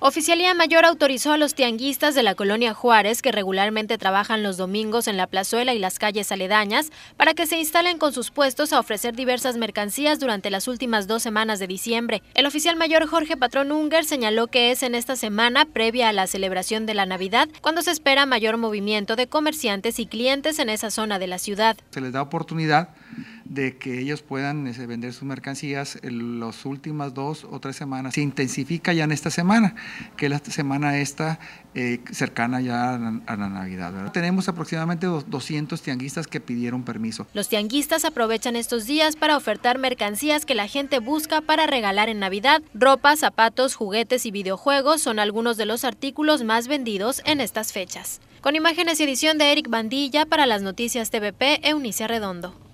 Oficialía Mayor autorizó a los tianguistas de la colonia Juárez, que regularmente trabajan los domingos en la plazuela y las calles aledañas, para que se instalen con sus puestos a ofrecer diversas mercancías durante las últimas dos semanas de diciembre. El oficial mayor Jorge Patrón Unger señaló que es en esta semana, previa a la celebración de la Navidad, cuando se espera mayor movimiento de comerciantes y clientes en esa zona de la ciudad. Se les da oportunidad de que ellos puedan este, vender sus mercancías en las últimas dos o tres semanas. Se intensifica ya en esta semana, que es la semana esta eh, cercana ya a la, Navidad. Tenemos aproximadamente 200 tianguistas que pidieron permiso. Los tianguistas aprovechan estos días para ofertar mercancías que la gente busca para regalar en Navidad. Ropa, zapatos, juguetes y videojuegos son algunos de los artículos más vendidos en estas fechas. Con imágenes y edición de Eric Bandilla para las noticias TVP, Eunice Redondo.